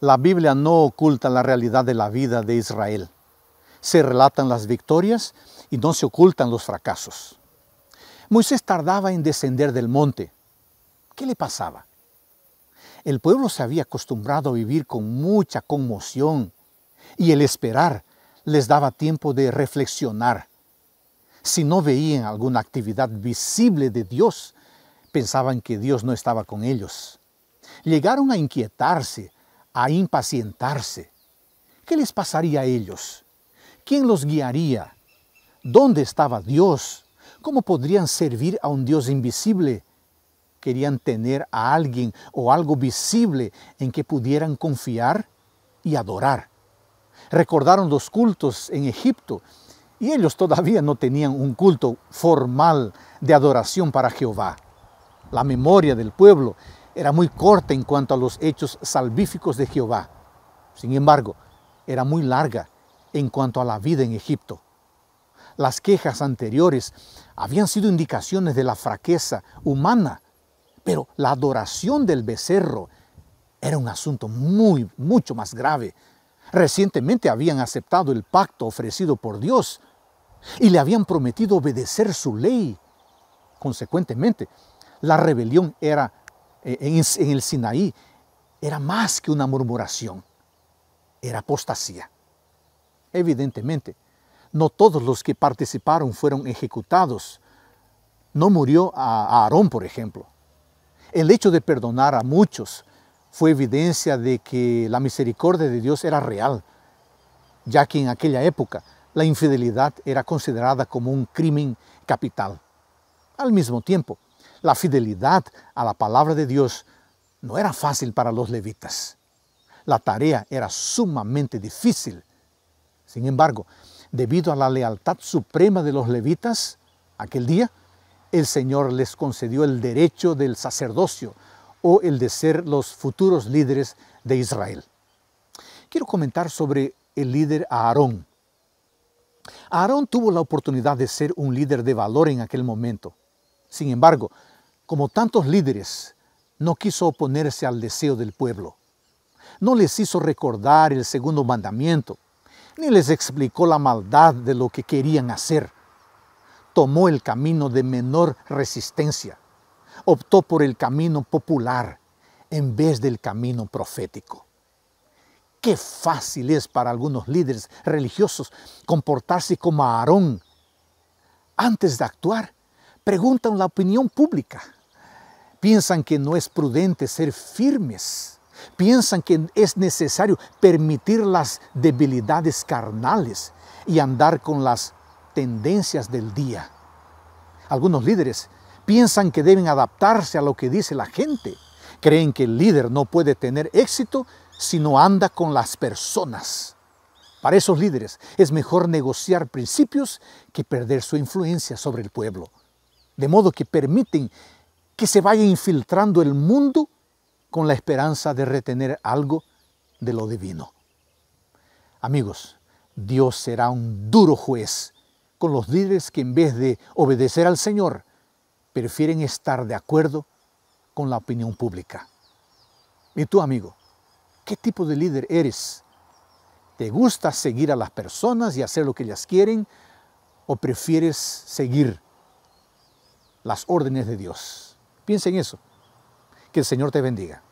la Biblia no oculta la realidad de la vida de Israel. Se relatan las victorias y no se ocultan los fracasos. Moisés tardaba en descender del monte. ¿Qué le pasaba? El pueblo se había acostumbrado a vivir con mucha conmoción y el esperar les daba tiempo de reflexionar. Si no veían alguna actividad visible de Dios, pensaban que Dios no estaba con ellos. Llegaron a inquietarse a impacientarse. ¿Qué les pasaría a ellos? ¿Quién los guiaría? ¿Dónde estaba Dios? ¿Cómo podrían servir a un Dios invisible? Querían tener a alguien o algo visible en que pudieran confiar y adorar. Recordaron los cultos en Egipto y ellos todavía no tenían un culto formal de adoración para Jehová. La memoria del pueblo era muy corta en cuanto a los hechos salvíficos de Jehová. Sin embargo, era muy larga en cuanto a la vida en Egipto. Las quejas anteriores habían sido indicaciones de la fraqueza humana, pero la adoración del becerro era un asunto muy, mucho más grave. Recientemente habían aceptado el pacto ofrecido por Dios y le habían prometido obedecer su ley. Consecuentemente, la rebelión era eh, en, el Sinaí, era más que una murmuración, era apostasía. Evidentemente, no todos los que participaron fueron ejecutados. No murió a Aarón, por ejemplo. El hecho de perdonar a muchos fue evidencia de que la misericordia de Dios era real, ya que en aquella época la infidelidad era considerada como un crimen capital. Al mismo tiempo, la fidelidad a la palabra de Dios no era fácil para los levitas. La tarea era sumamente difícil. Sin embargo, debido a la lealtad suprema de los levitas, aquel día, el Señor les concedió el derecho del sacerdocio o el de ser los futuros líderes de Israel. Quiero comentar sobre el líder Aarón. Aarón tuvo la oportunidad de ser un líder de valor en aquel momento. Sin embargo, como tantos líderes, no quiso oponerse al deseo del pueblo. No les hizo recordar el segundo mandamiento, ni les explicó la maldad de lo que querían hacer. Tomó el camino de menor resistencia. Optó por el camino popular en vez del camino profético. Qué fácil es para algunos líderes religiosos comportarse como Aarón. Antes de actuar, preguntan la opinión pública Piensan que no es prudente ser firmes. Piensan que es necesario permitir las debilidades carnales y andar con las tendencias del día. Algunos líderes piensan que deben adaptarse a lo que dice la gente. Creen que el líder no puede tener éxito si no anda con las personas. Para esos líderes es mejor negociar principios que perder su influencia sobre el pueblo. De modo que permiten que se vaya infiltrando el mundo con la esperanza de retener algo de lo divino. Amigos, Dios será un duro juez con los líderes que en vez de obedecer al Señor, prefieren estar de acuerdo con la opinión pública. Y tú, amigo, ¿qué tipo de líder eres? ¿Te gusta seguir a las personas y hacer lo que ellas quieren o prefieres seguir las órdenes de Dios? Piensa en eso. Que el Señor te bendiga.